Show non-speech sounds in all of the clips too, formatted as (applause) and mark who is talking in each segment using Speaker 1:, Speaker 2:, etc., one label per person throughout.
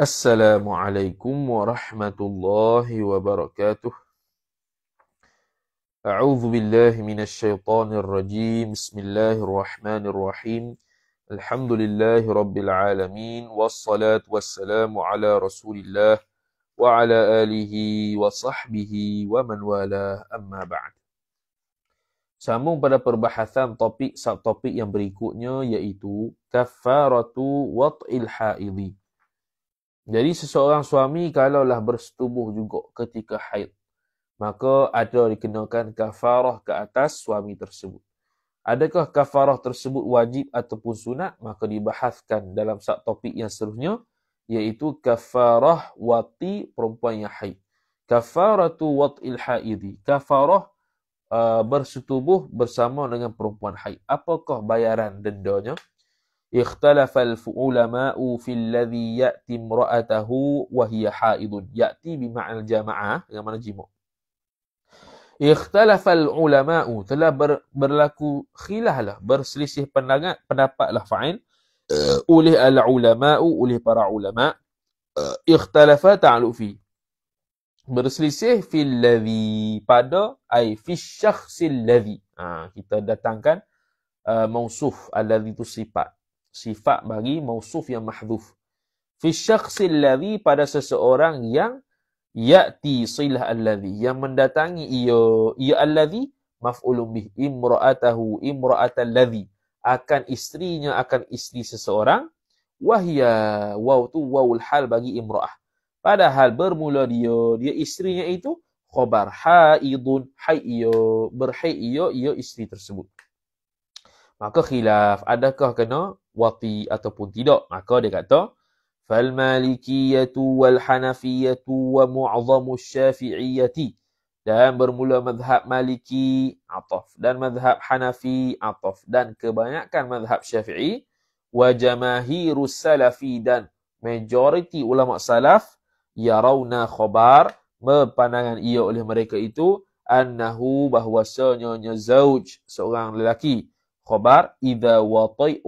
Speaker 1: السلام عليكم ورحمة الله وبركاته أعوذ بالله من الشيطان الرجيم بسم الله الرحمن الرحيم الحمد لله رب العالمين والصلاة والسلام على رسول الله وعلى آله وصحبه ومن والاه أما بعد Sambung pada perbahasan topik subtopik yang berikutnya yaitu kafaratu wat'il haidhi Jadi seseorang suami kalaulah bersetubuh juga ketika haid, maka ada dikenakan kafarah ke atas suami tersebut. Adakah kafarah tersebut wajib ataupun sunat? Maka dibahaskan dalam satu topik yang seluruhnya, iaitu kafarah wati perempuan yang haid. Kafaratu wat'il ha'idhi. Kafarah uh, bersetubuh bersama dengan perempuan haid. Apakah bayaran dendanya? al اختلف العلماء في الذي يأتي امرأته وهي حائض يأتي بمعنى الجماعة بمعنى جمع al العلماء telah ber, berlaku khilah lah berselisih pandangan pendapat lah fa'in eh. oleh al-ulama oleh para ulama اختلف تعلق في berselisih al-ladhi pada ay fi في الشخص ladhi ha, kita datangkan uh, mausuf al-ladhi tu sifat sifat bagi mausuf yang mahduf. fi syakhs allazi pada seseorang yang yati silah allazi yang mendatangi ia ia allazi maf'ulun bih imra'atahu imra'atal ladzi akan istrinya akan isteri seseorang wahia waw tu wawul hal bagi imra'ah padahal bermula dia dia istrinya itu khabar haidun haiyo berhaiyo ia isteri tersebut maka khilaf adakah kena wati ataupun tidak maka dia kata fal malikiyatu wal hanafiyatu wa mu'azamu syafi'iyati dan bermula mazhab maliki ataf dan mazhab hanafi ataf dan kebanyakan mazhab syafi'i wa jamahirus dan majoriti ulama salaf yarawna khabar berpandangan ia oleh mereka itu annahu bahwasanya zauj seorang lelaki khabar idza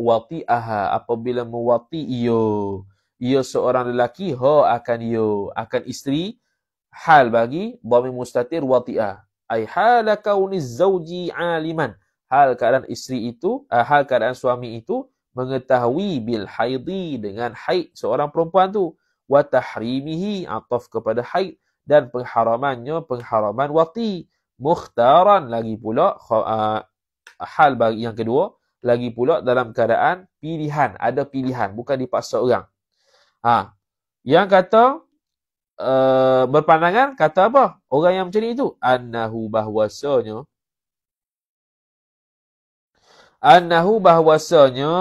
Speaker 1: wati aha apabila mewati yo ia seorang lelaki ho ha akan yo akan isteri hal bagi dhamir mustatir watia ai hala kauni zauji aliman hal keadaan isteri itu uh, hal keadaan suami itu mengetahui bil haidi dengan haid seorang perempuan tu wa tahrimihi ataf kepada haid dan pengharamannya pengharaman wati mukhtaran lagi pula uh, hal bagi yang kedua, lagi pula dalam keadaan pilihan, ada pilihan, bukan dipaksa orang. Ha. Yang kata uh, berpandangan kata apa? Orang yang macam ni itu annahu bahwasanya annahu bahwasanya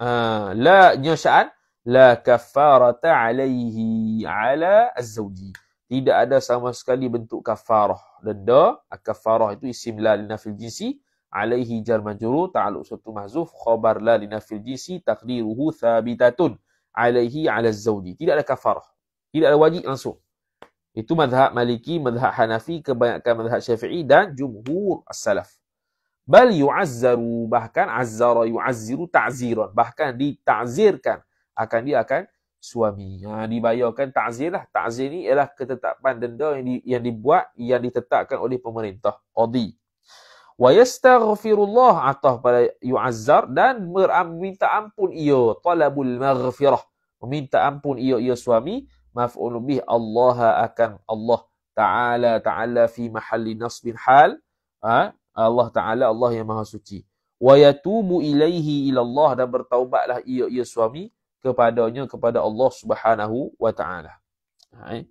Speaker 1: uh, la nyasaan la kafarata alaihi ala azwaji. Tidak ada sama sekali bentuk kafarah. Denda, kafarah itu isim la linafil jinsi alaihi jar majuru ta'aluk satu mahzuf khabar la Fil jinsi takdiruhu thabitatun alaihi ala zawji. Tidak ada kafarah. Tidak ada wajib langsung. Itu mazhab maliki, mazhab hanafi, kebanyakan madhab syafi'i dan jumhur as-salaf. Bal yu'azzaru bahkan azzara yu'azziru ta'ziran. Bahkan ditazirkan. Akan dia akan suami. Ha, dibayarkan ta'zir lah. Ta'zir ni ialah ketetapan denda yang, di, yang dibuat, yang ditetapkan oleh pemerintah. Qadi wa yastaghfirullah atau pada yu'azzar dan meminta ampun ia talabul maghfirah meminta ampun ia ia suami maf'ul bih Allah akan Allah taala taala fi mahalli nasbin hal ha? Allah taala Allah yang maha suci wa yatubu ilaihi ila Allah dan bertaubatlah ia ia suami kepadanya kepada Allah Subhanahu wa taala. Hai.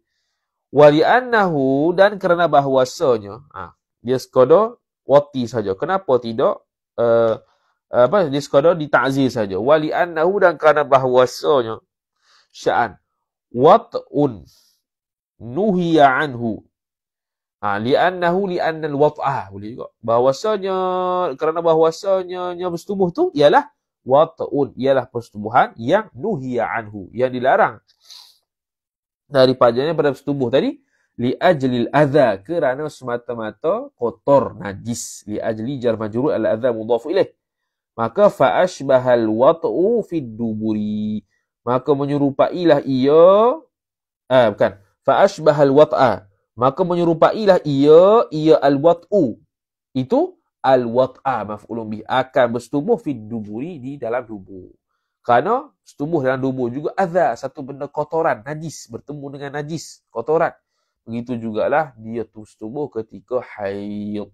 Speaker 1: Wa li'annahu dan kerana bahwasanya, ha, dia sekodoh wati saja. Kenapa tidak uh, apa di sekadar ditakzir saja. Wali annahu dan kerana bahwasanya sya'an wat'un nuhiya anhu. Ha, li'annahu al wat'ah. Boleh juga. Bahwasanya, kerana bahwasanya yang bersetubuh tu ialah wat'un. Ialah persetubuhan yang nuhiya anhu. Yang dilarang. Daripadanya pada bersetubuh tadi li ajli al adha kerana semata-mata kotor najis li ajli jar majrur al adha mudhaf ilaih maka fa ashbahal wat'u fi duburi maka menyerupailah ia ah bukan fa ashbahal wat'a maka menyerupailah ia ia al wat'u itu al wat'a maf'ulun bih akan bertumbuh fi duburi di dalam dubur kerana bertumbuh dalam dubur juga adha satu benda kotoran najis bertemu dengan najis kotoran Begitu jugalah dia terus tumbuh ketika haid.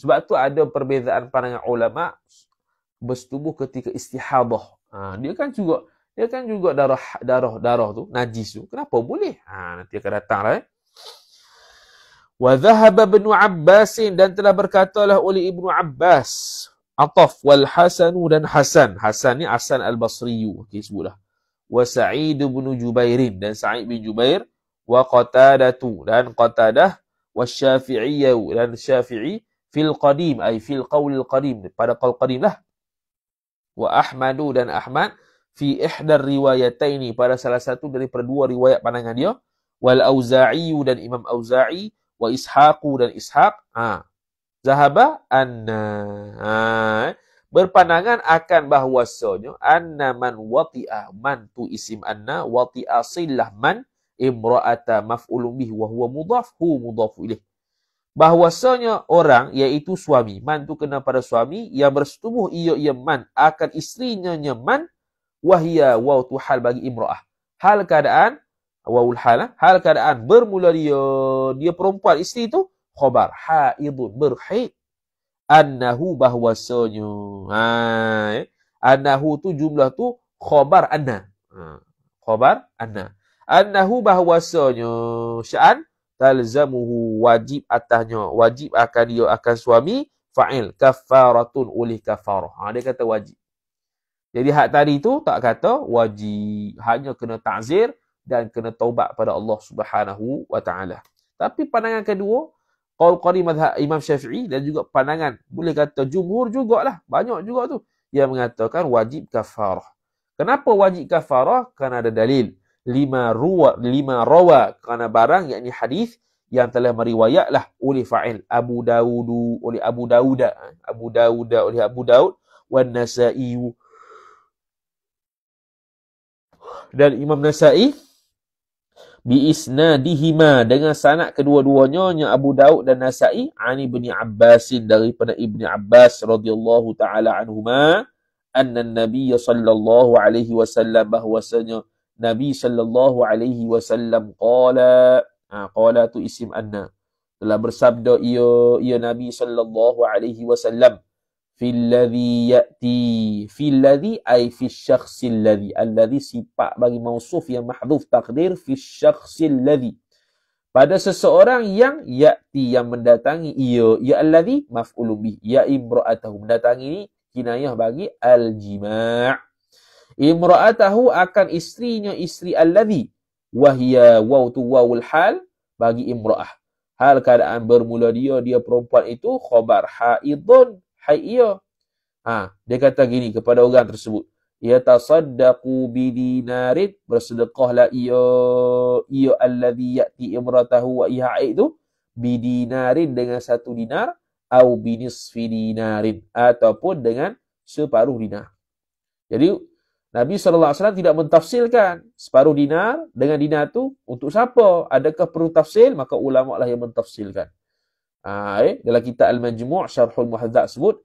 Speaker 1: Sebab tu ada perbezaan pandangan ulama bersetubuh ketika istihadah. Ha, dia kan juga dia kan juga darah darah darah tu najis tu. Kenapa boleh? Ha, nanti akan datang lah. Eh. Wa dhahaba ibn Abbas dan telah berkatalah oleh Ibnu Abbas Ataf wal Hasan dan Hasan. Hasan ni Hasan al-Basri. Okey sebutlah. Wa Sa'id ibn Jubair dan Sa'id bin Jubair wa qatadatu dan qatadah wa syafi'iyyah dan syafi'i fil qadim ay fil qawlil qadim pada qawl qadim lah wa ahmadu dan ahmad fi ihdar riwayataini pada salah satu dari dua riwayat pandangan dia wal auza'i dan imam auza'i wa ishaqu dan ishaq ha zahaba anna ha. berpandangan akan bahwasanya anna man wati'a man tu isim anna wati'a sillah man imra'ata maf'ulun bih wa huwa mudhaf hu mudhaf ilaih bahwasanya orang iaitu suami man tu kena pada suami yang bersetubuh ia ia man akan isterinya nya man wahia waw tu hal bagi imra'ah hal keadaan wawul hal eh? hal keadaan bermula dia dia perempuan isteri tu khabar haidun berhaid annahu bahwasanya ha eh? annahu tu jumlah tu khabar anna ha khabar anna annahu bahwasanya sya'an talzamuhu wajib atasnya wajib akan dia akan suami fa'il kafaratun oleh kafarah ha, dia kata wajib jadi hak tadi tu tak kata wajib hanya kena ta'zir dan kena taubat pada Allah Subhanahu wa taala tapi pandangan kedua qaul qari madhab Imam Syafi'i dan juga pandangan boleh kata jumhur jugalah banyak juga tu yang mengatakan wajib kafarah kenapa wajib kafarah kerana ada dalil lima ruwa lima rawa kerana barang yakni hadis yang telah meriwayatlah oleh fa'il Abu Daud oleh Abu Daud ha, Abu Daud oleh Abu Daud dan Nasa'i dan Imam Nasa'i bi isnadihima dengan sanad kedua-duanya yang Abu Daud dan Nasa'i ani bin Abbas daripada Ibni Abbas radhiyallahu taala anhuma anna an-nabiy sallallahu alaihi wasallam bahwasanya Nabi sallallahu alaihi wasallam qala ha, qala tu isim anna telah bersabda ia ia Nabi sallallahu alaihi wasallam fil ladhi yati fil ladhi ay, fi syakhsil ladhi alladhi sifat bagi mausuf yang mahdhuf takdir fi syakhsil ladhi pada seseorang yang yati yang mendatangi ia ya alladhi maf'ulun bi ya imra'atahu mendatangi ini kinayah bagi al jima' imra'atahu akan isterinya isteri alladhi wahia waw wawul hal bagi imra'ah hal keadaan bermula dia dia perempuan itu khobar haidun haiyo ha dia kata gini kepada orang tersebut ya tasaddaqu bidinarin bersedekahlah ia ia alladhi yati imra'atahu wa iha itu bidinarin dengan satu dinar atau binisfi dinarin ataupun dengan separuh dinar. Jadi Nabi SAW tidak mentafsirkan separuh dinar dengan dinar tu untuk siapa? Adakah perlu tafsir? Maka ulama lah yang mentafsirkan. Ha, eh? Dalam kitab Al-Majmu' Syarhul Muhadzak sebut,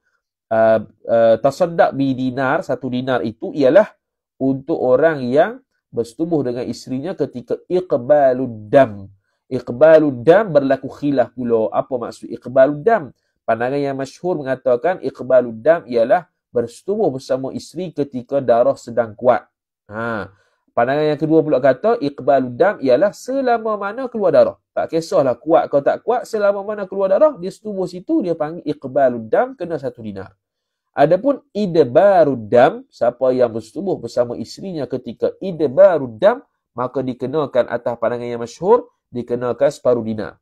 Speaker 1: uh, uh, tasaddaq bi dinar, satu dinar itu ialah untuk orang yang bersetubuh dengan istrinya ketika iqbalud dam. Iqbalud dam berlaku khilaf pula. Apa maksud iqbalud dam? Pandangan yang masyhur mengatakan iqbalud dam ialah bersetubu bersama isteri ketika darah sedang kuat. Ha. Pandangan yang kedua pula kata, iqbal dam ialah selama mana keluar darah. Tak kisahlah kuat kau tak kuat, selama mana keluar darah, dia setubuh situ, dia panggil iqbal dam kena satu dinar. Adapun idbaru dam, siapa yang bersetubuh bersama isterinya ketika idbaru dam, maka dikenakan atas pandangan yang masyhur dikenakan separuh dinar.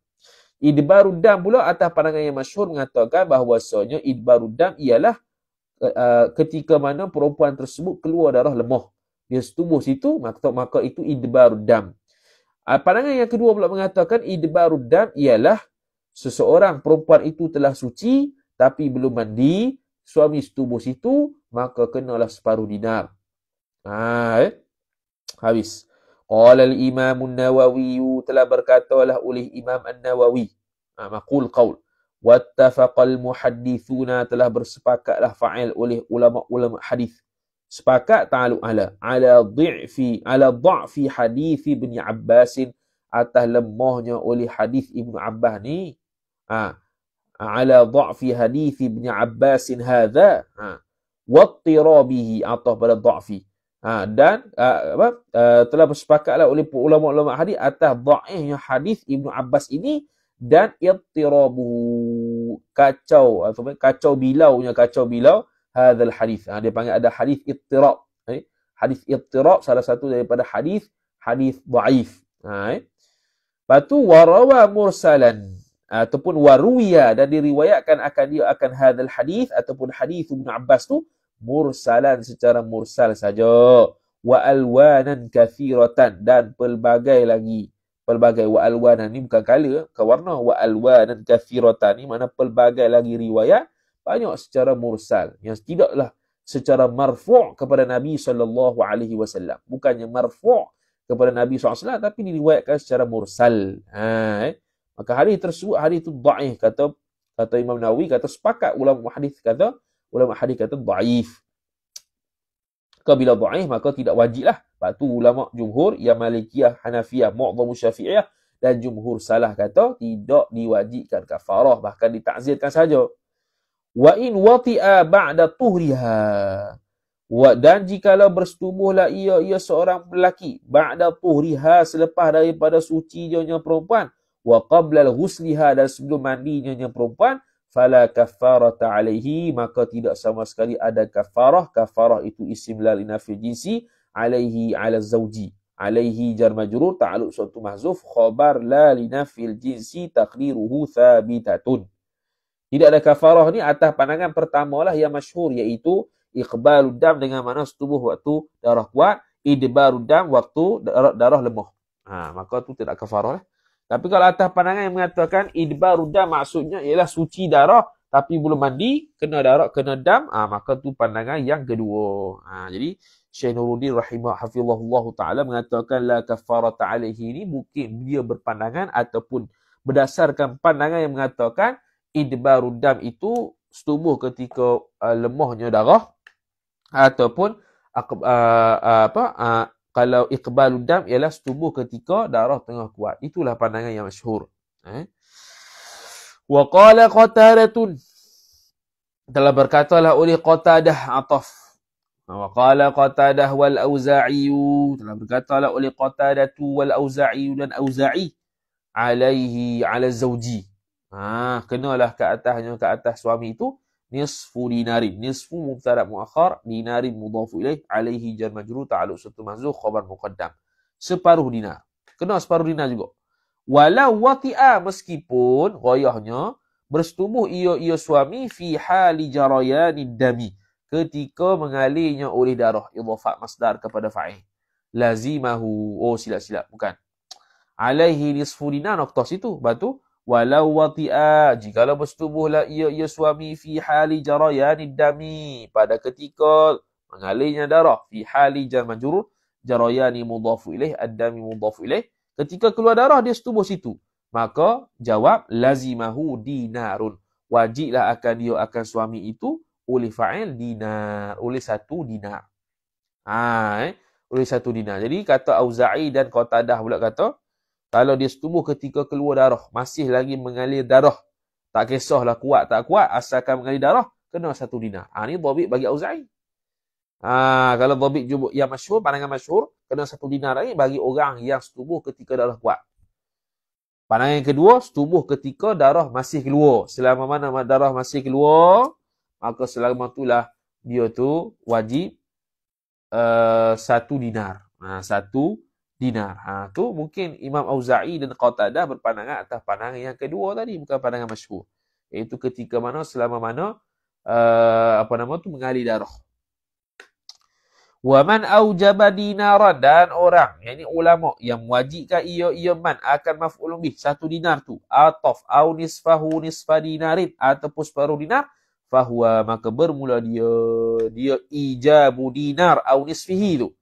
Speaker 1: Idbaru dam pula atas pandangan yang masyhur mengatakan bahawasanya idbaru dam ialah uh, ketika mana perempuan tersebut keluar darah lemah dia setubuh situ maka maka itu idbar dam uh, pandangan yang kedua pula mengatakan idbar ialah seseorang perempuan itu telah suci tapi belum mandi suami setubuh situ maka kenalah separuh dinar ha eh? habis qala al imam an-nawawi telah berkatalah oleh imam an-nawawi ha, maqul qaul Wattafaqal muhadithuna telah bersepakatlah fa'il oleh ulama-ulama hadis. Sepakat ta'aluk ala. Ala di'fi, ala da'fi hadith ibn Abbas atas lemahnya oleh hadis ibn Abbas ni. Ha. Ala da'fi hadith ibn Abbas hadha. Ha. Wattirabihi atas pada da'fi. Ha, dan uh, apa, uh, telah bersepakatlah oleh ulama-ulama hadis atas da'ihnya hadis Ibnu Abbas ini dan ittirabu kacau ataupun kacau bilau, bilaunya kacau bilau hadal hadis ha, dia panggil ada hadis ittirab eh? hadis ittirab salah satu daripada hadis hadis dhaif ha eh? batu warawa mursalan ataupun waruya dan diriwayatkan akan dia akan hadal hadis ataupun hadis Ibn Abbas tu mursalan secara mursal saja wa alwanan kathiratan dan pelbagai lagi pelbagai wa alwan ni bukan color ke warna wa alwan dan kathiratan ni mana pelbagai lagi riwayat banyak secara mursal yang tidaklah secara marfu' kepada Nabi saw. alaihi wasallam bukannya marfu' kepada Nabi SAW tapi diriwayatkan secara mursal ha eh? maka hari tersebut hari itu dhaif kata kata Imam Nawawi kata sepakat ulama hadis kata ulama hadis kata dhaif Maka bila da'if, maka tidak wajib lah. Sebab tu ulama jumhur, ya malikiyah, hanafiyah, mu'zamu syafi'iyah, dan jumhur salah kata, tidak diwajibkan kafarah, bahkan ditakzirkan saja. Wa in wati'a ba'da tuhriha. Wa, dan jikalau bersetubuhlah ia, ia seorang lelaki. Ba'da tuhriha selepas daripada suci dia perempuan. Wa qabla husliha dan sebelum mandinya perempuan fala kafarata alaihi maka tidak sama sekali ada kafarah kafarah itu isim lal nafil jinsi alaihi ala zauji alaihi jar majrur ta'alluq suatu mahzuf khabar lal nafil jinsi taqriruhu thabitatun tidak ada kafarah ni atas pandangan pertamalah yang masyhur iaitu iqbalud dam dengan mana setubuh waktu darah kuat idbarud dam waktu darah, lemah ha maka tu tidak kafarah lah. Tapi kalau atas pandangan yang mengatakan idbaru ruda maksudnya ialah suci darah tapi belum mandi, kena darah, kena dam, ha, maka tu pandangan yang kedua. Ha, jadi Syekh Nuruddin rahimahafillahullah ta'ala mengatakan la kafarata alaihi ni mungkin dia berpandangan ataupun berdasarkan pandangan yang mengatakan idbaru ruda itu setubuh ketika uh, lemahnya darah ataupun uh, uh, apa uh, kalau iqbalu dam ialah setubuh ketika darah tengah kuat. Itulah pandangan yang masyhur. Eh. Wa qala qataratun telah berkatalah oleh Qatadah Ataf. Wa qala Qatadah wal Auza'i telah berkatalah oleh Qatadah wal Auza'i dan Auza'i alaihi ala zauji. Ha kenalah ke atasnya ke atas suami itu nisfu dinarin nisfu mubtada muakhar dinarin mudhaf ilaih alaihi jar majrur ta'alluq sutu mahzuh khabar muqaddam separuh dinar kena separuh dinar juga walau wati'a meskipun ghayahnya bersetubuh ia ia suami fi hali jarayanid dami ketika mengalirnya oleh darah idhafat masdar kepada fa'il lazimahu oh silap silap bukan alaihi nisfu dinar noktah situ batu walau wati'a jikalau bersetubuhlah ia ia suami fi hali jarayani dami pada ketika mengalirnya darah fi hali jar majrur jarayani mudhaf ilaih ad-dami ilaih ketika keluar darah dia setubuh situ maka jawab lazimahu dinarun wajiblah akan dia akan suami itu oleh fa'il dinar oleh satu dinar ha eh? oleh satu dinar jadi kata auza'i dan qatadah pula kata kalau dia setubuh ketika keluar darah, masih lagi mengalir darah. Tak kisahlah kuat tak kuat, asalkan mengalir darah, kena satu dinar. Ha, ini dhabit bagi Auza'i. Ha, kalau dhabit yang masyur, pandangan masyur, kena satu dinar lagi bagi orang yang setubuh ketika darah kuat. Pandangan yang kedua, setubuh ketika darah masih keluar. Selama mana darah masih keluar, maka selama itulah dia tu wajib uh, satu dinar. Ha, satu dinar. Ha, tu mungkin Imam Auza'i dan Qatada berpandangan atas pandangan yang kedua tadi, bukan pandangan masyhur. Iaitu ketika mana, selama mana, uh, apa nama tu, mengalir darah. Wa man aujaba dinara dan orang, yang ulama yang wajibkan ia ia man akan maf'ul bih satu dinar tu, ataf au nisfahu nisfa dinarin ataupun separuh dinar, fahuwa maka bermula dia dia ijabu dinar au nisfihi tu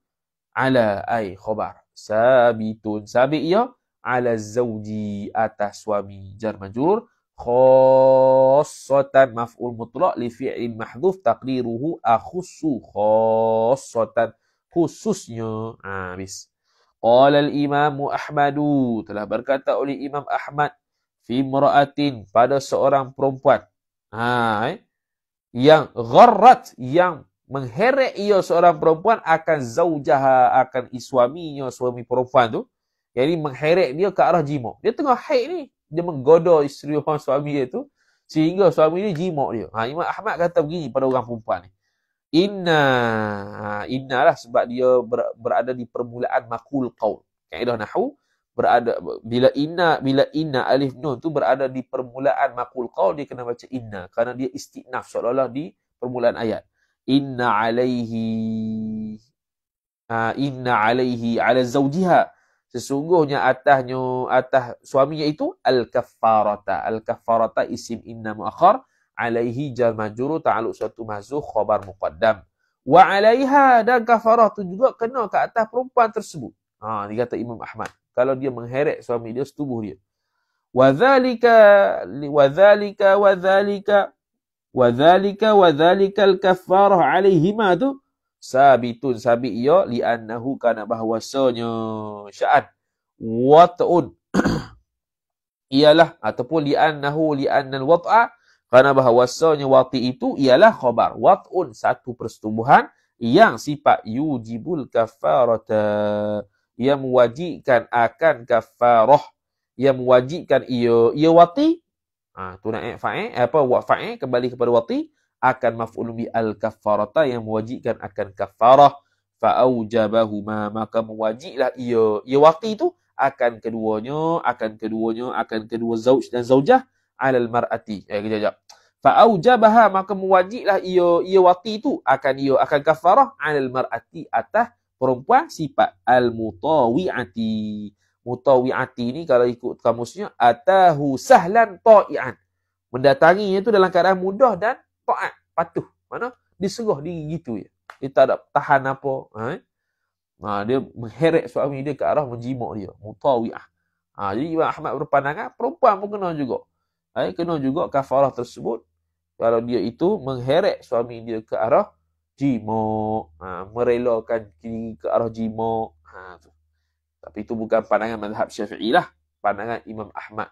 Speaker 1: ala ai khabar sabitun sabit ia ala zauji atas suami jar majrur khassatan maf'ul mutlaq li fi'il mahdhuf taqdiruhu akhussu khassatan khususnya ha, habis qala al imam ahmadu telah berkata oleh imam ahmad fi mar'atin pada seorang perempuan ha eh? yang gharrat yang mengheret ia seorang perempuan akan zaujah akan isuaminya suami perempuan tu jadi mengheret dia ke arah jima dia tengah haid ni dia menggoda isteri (laughs) orang suami dia tu sehingga suami dia jima dia ha Imam Ahmad kata begini pada orang perempuan ni inna ha, inna lah sebab dia ber, berada di permulaan makul qaul kaidah nahwu berada bila inna bila inna alif nun tu berada di permulaan makul qaul dia kena baca inna kerana dia istinaf seolah-olah di permulaan ayat inna alaihi uh, inna alaihi ala zaujiha sesungguhnya atasnya atas suaminya itu al kaffarata al kaffarata isim inna muakhar alaihi jar majrur ta'alluq suatu mahzuh khabar muqaddam wa alaiha dan kafarah tu juga kena ke atas perempuan tersebut ha dia kata imam ahmad kalau dia mengheret suami dia setubuh dia wa dhalika wa dhalika wa dhalika wadhalika wadhalika al-kaffarah alaihima tu sabitun sabit ya li kana bahwasanya sya'ad wat'un (clears throat) ialah ataupun liannahu liannal li annal wat'a kerana bahawasanya wati itu ialah khobar. Wat'un, satu persetubuhan yang sifat yujibul kafarata. Yang mewajikan akan kafarah. Yang mewajikan ia, ia wati Ha, tu nak eh, fa'i, eh, apa, wa fa'i, kembali kepada wati, akan maf'ulun bi al-kaffarata yang mewajibkan akan kafarah kaffarah fa'aujabahuma, maka mewajiblah ia, ia wati tu, akan keduanya, akan keduanya, akan kedua zauj dan zaujah alal mar'ati. Eh, kejap, kejap. Fa'aujabaha, maka mewajiblah ia, ia wati tu, akan ia, akan kafarah alal mar'ati atas perempuan sifat al-mutawi'ati mutawiati ni kalau ikut kamusnya atahu sahlan ta'ian. Mendatanginya tu dalam keadaan mudah dan taat, patuh. Mana? Diseruh diri gitu je. Dia tak ada tahan apa. Ha, eh? ha, dia mengheret suami dia ke arah menjimak dia. mutawiyah Ha, jadi Imam Ahmad berpandangan perempuan pun kena juga. Ha, eh? kena juga kafarah tersebut. Kalau dia itu mengheret suami dia ke arah jimak. Ha, merelakan diri ke arah jimak. Tapi itu bukan pandangan mazhab Syafi'i lah, pandangan Imam Ahmad.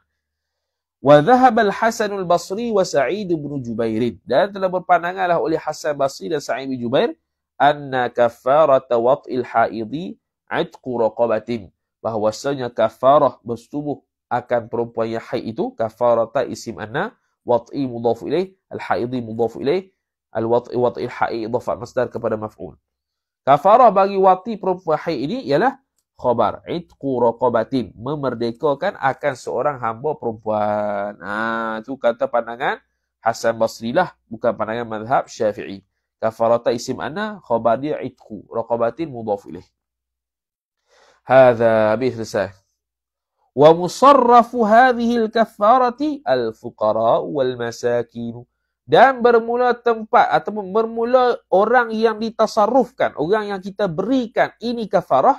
Speaker 1: Wa dhahab al-Hasan al-Basri wa Sa'id ibn Jubair. Dan telah berpandanganlah oleh Hasan Basri dan Sa'id ibn Jubair anna kafarat wat'il haidhi 'atqu raqabatin bahwasanya kafarah bersetubuh akan perempuan yang haid itu kafarata isim anna wat'i mudhaf ilaih al-haidhi mudhaf ilaih al-wat'i wat'il haidhi idafat masdar kepada maf'ul kafarah bagi wati perempuan haid ini ialah khobar itqu raqabatin memerdekakan akan seorang hamba perempuan. Ha itu kata pandangan Hasan Basri lah bukan pandangan madhab Syafi'i. Kafarata isim ana khobar dia itqu raqabatin mudhaf ilaih. Hadza bi selesai. Wa musarrafu hadhihi al-kaffarati al-fuqara wal masakin dan bermula tempat ataupun bermula orang yang ditasarrufkan orang yang kita berikan ini kafarah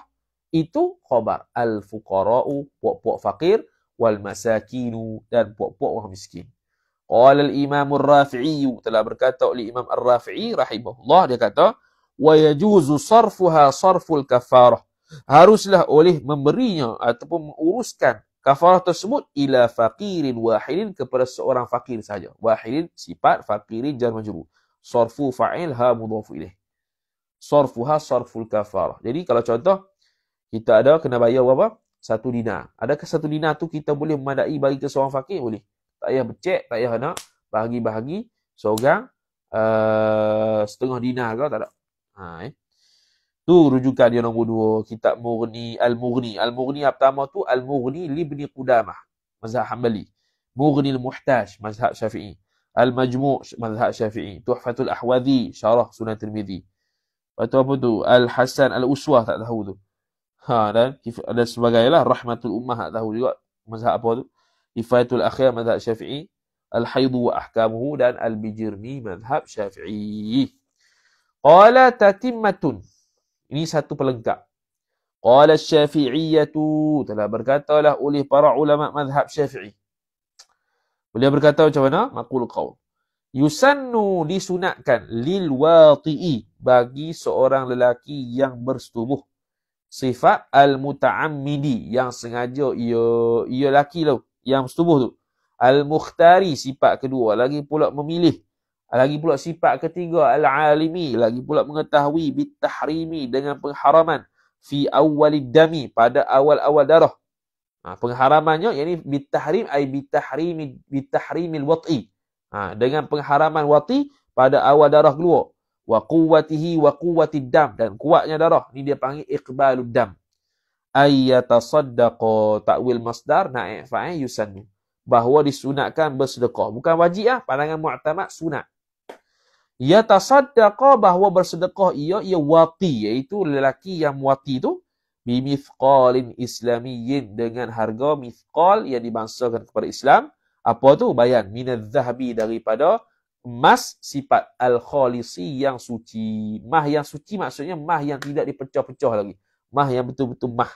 Speaker 1: itu khabar al fuqara'u puak-puak fakir wal masakinu dan puak-puak orang miskin qala al imam ar-rafi'i telah berkata oleh imam ar-rafi'i rahimahullah dia kata wa yajuzu sarfuha sarful kafarah haruslah oleh memberinya ataupun menguruskan kafarah tersebut ila faqirin wahidin kepada seorang fakir saja wahidin sifat fakirin jar majrur sarfu fa'il ha mudhaf ilaih sarfuha sarful kafarah jadi kalau contoh kita ada kena bayar berapa? Satu dinar. Adakah satu dina tu kita boleh memadai bagi ke seorang fakir? Boleh. Tak payah becek, tak payah nak bahagi-bahagi seorang uh, setengah dina. ke tak ada. Ha, eh. Tu rujukan dia nombor dua. Kitab Murni, Al-Murni. Al-Murni yang pertama tu Al-Murni Libni Qudamah. Mazhab Hanbali. Murni Al-Muhtaj. Mazhab Syafi'i. Al-Majmu' Mazhab Syafi'i. Tuhfatul Ahwadi. Syarah Sunan Tirmidhi. Lepas tu apa tu? Al-Hasan Al-Uswah tak tahu tu. Ha dan ada sebagainya lah. rahmatul ummah tak tahu juga mazhab apa tu. Ifaitul akhir mazhab Syafi'i, al haid wa ahkamuhu dan al bijirni mazhab Syafi'i. Qala tatimmatun. Ini satu pelengkap. Qala Syafi'iyyatu telah berkatalah oleh para ulama mazhab Syafi'i. Beliau berkata macam mana? Maqul qaul. Yusannu disunatkan lil wati'i bagi seorang lelaki yang bersetubuh sifat al mutaamidi yang sengaja ia ia laki tu yang subuh tu al-mukhtari sifat kedua lagi pula memilih lagi pula sifat ketiga al-alimi lagi pula mengetahui bitahrimi dengan pengharaman fi awwali dami pada awal-awal darah ha, pengharamannya yakni bitahrim ai bitahrimi bitahrimil wati ha, dengan pengharaman wati pada awal darah keluar wa quwwatihi wa quwwati dam dan kuatnya darah ni dia panggil iqbalud dam ayyatasaddaqa ta'wil masdar naik eh, fa'i eh, yusannu bahawa disunatkan bersedekah bukan wajib ah pandangan mu'tamad sunat ya tasaddaqa bahawa bersedekah ia ia wati iaitu lelaki yang wati tu bimithqalin islamiyyin dengan harga mithqal yang dibangsakan kepada Islam apa tu bayan minadh Zahabi daripada Mas sifat al-khalisi yang suci. Mah yang suci maksudnya mah yang tidak dipecah-pecah lagi. Mah yang betul-betul mah.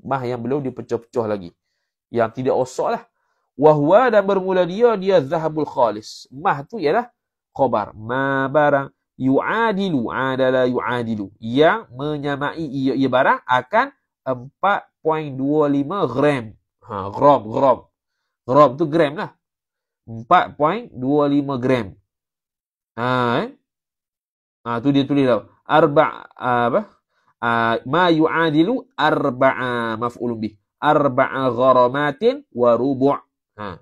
Speaker 1: Mah yang belum dipecah-pecah lagi. Yang tidak osok lah. Wahua dan bermula dia, dia zahabul khalis. Mah tu ialah khobar. Ma barang yu'adilu adalah yu'adilu. Yang menyamai ia, ia barang akan 4.25 gram. Ha, gram, gram. Gram tu gram lah. 4.25 4.25 gram. Ha, eh? ha tu dia tulis tau. Arba' ha, apa? Ha, ma yu'adilu arba'a maf'ulun bih. Arba'a gharamatin wa rubu'. Ha.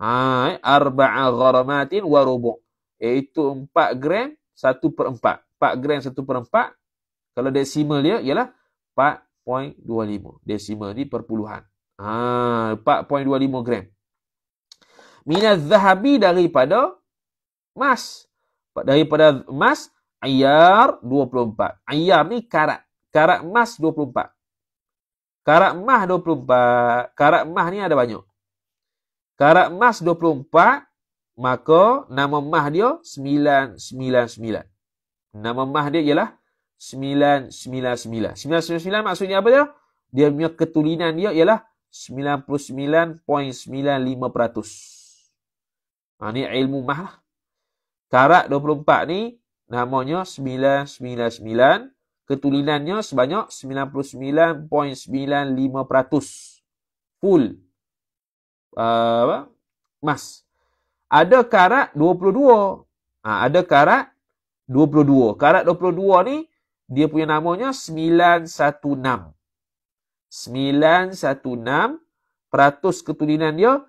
Speaker 1: Ha, eh? arba'a gharamatin wa rubu'. Iaitu 4 gram 1 per 4. 4 gram 1 per 4. Kalau desimal dia ialah 4.25. Desimal ni perpuluhan. Ha, 4.25 gram minaz zahabi daripada emas daripada emas ayar 24 ayar ni karat karat emas 24 karat emas 24 karat emas ni ada banyak karat emas 24 maka nama emas dia 999 nama emas dia ialah 999 999 maksudnya apa dia dia punya ketulinan dia ialah 99.95%. Ha, ni ilmu mah lah. Karat 24 ni namanya 999. Ketulinannya sebanyak 99.95%. Full. Ah, apa? Uh, mas. Ada karat 22. Ha, ada karat 22. Karat 22 ni dia punya namanya 916. 916 peratus ketulinan dia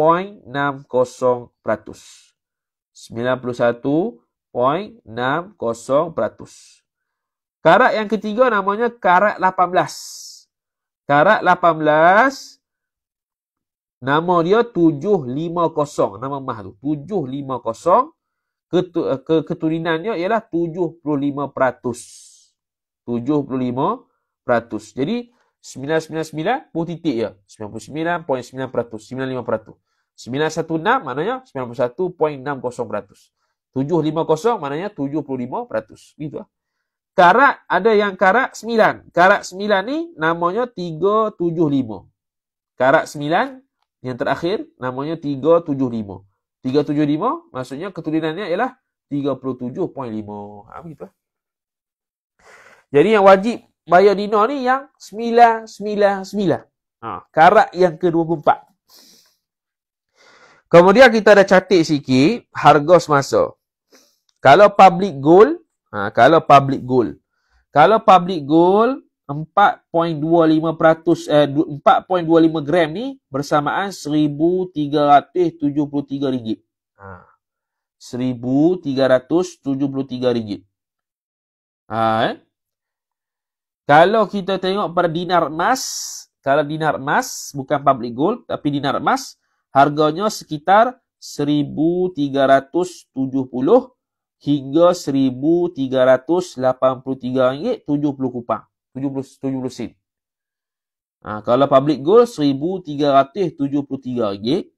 Speaker 1: 91.60%. Karat yang ketiga namanya karat 18. Karat 18 nama dia 750. Nama mah tu 750. Ketu, ke, keturinannya ialah 75%. 75%. Jadi 999 pun titik ya. 99.9%. 95%. 916 maknanya 91.60%. 750 maknanya 75%. Gitu lah. Karak ada yang karak 9. Karak 9 ni namanya 375. Karak 9 yang terakhir namanya 375. 375 maksudnya keturunannya ialah 37.5. Ha, gitu lah. Jadi yang wajib bayar dinar ni yang 999. Ha, Karak yang ke-24. Kemudian kita ada catik sikit harga semasa. Kalau public goal, ha, kalau public goal. Kalau public goal 4.25% eh 4.25 gram ni bersamaan 1373 ringgit. Ha. 1373 ringgit. Ha eh. Kalau kita tengok per dinar emas, kalau dinar emas bukan public gold tapi dinar emas 1.25 harganya sekitar 1370 hingga 1383 ringgit 70 kupang 70 70 sen. Ha, kalau public gold 1373 ringgit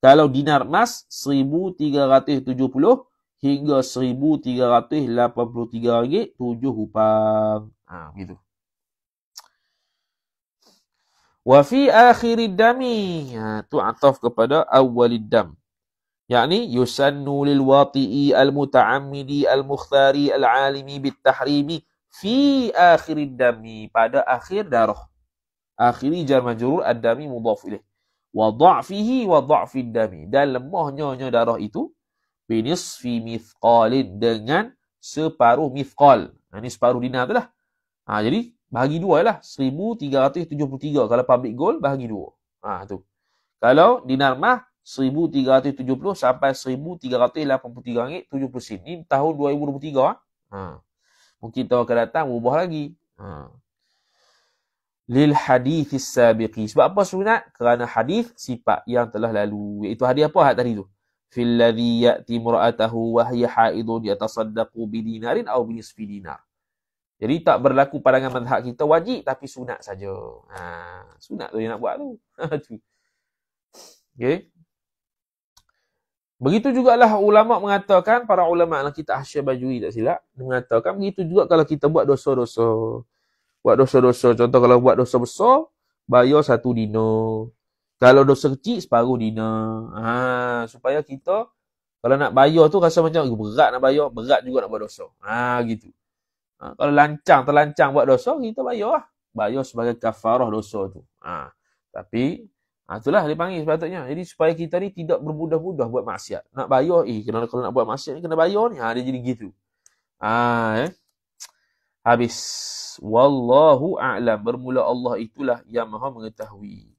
Speaker 1: kalau dinar emas 1370 hingga 1383 ringgit 7 kupang. Ah ha, gitu. Wa fi akhirid dami. Ha, tu ataf kepada awalid dam. Yakni yusannu lil wati'i al muta'ammidi al mukhtari al alimi bit tahrimi fi akhirid dami pada akhir darah. Akhiri jar majrur ad dami mudhaf ilaih. Wa dha'fihi wa dha'fid dami dan lemahnya nya darah itu binis fi mithqalin dengan separuh mithqal. Ini ha, separuh dinar itulah. Ha, jadi bahagi dua lah. 1,373 kalau public gold bahagi dua. Ha, tu. Kalau dinar mah 1,370 sampai 1,383 ringgit 70 sen. Ini tahun 2023 ah. Ha. ha. Mungkin tahun akan datang berubah lagi. Ha. Lil hadith sabiqi. Sebab apa sunat? Kerana hadis sifat yang telah lalu. Iaitu hadith apa hadith tadi tu? Fil ladhi ya'ti mura'atahu wa hiya ha'idun yatasaddaqu bi dinarin aw bi nisfi dinar. Jadi tak berlaku pandangan mazhab kita wajib tapi sunat saja. Ha, sunat tu dia nak buat tu. (laughs) Ha, Okey. Begitu jugalah ulama mengatakan para ulama dalam kita Hasyiah Bajuri tak silap mengatakan begitu juga kalau kita buat dosa-dosa. Buat dosa-dosa contoh kalau buat dosa besar bayar satu dina. Kalau dosa kecil separuh dina. Ha, supaya kita kalau nak bayar tu rasa macam berat nak bayar, berat juga nak buat dosa. Ha gitu. Ha, kalau lancang, terlancang buat dosa, kita bayar lah. Bayar sebagai kafarah dosa tu. Ha, tapi, ha, itulah dia panggil sepatutnya. Jadi, supaya kita ni tidak bermudah-mudah buat maksiat. Nak bayar, eh, kena, kalau nak buat maksiat ni, kena bayar ni. Ha, dia jadi gitu. Ha, eh. Habis. Wallahu a'lam. Bermula Allah itulah yang maha mengetahui.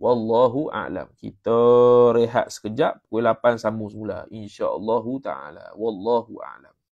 Speaker 1: Wallahu a'lam. Kita rehat sekejap. Pukul 8 sambung semula. Insyaallahu ta'ala. Wallahu a'lam.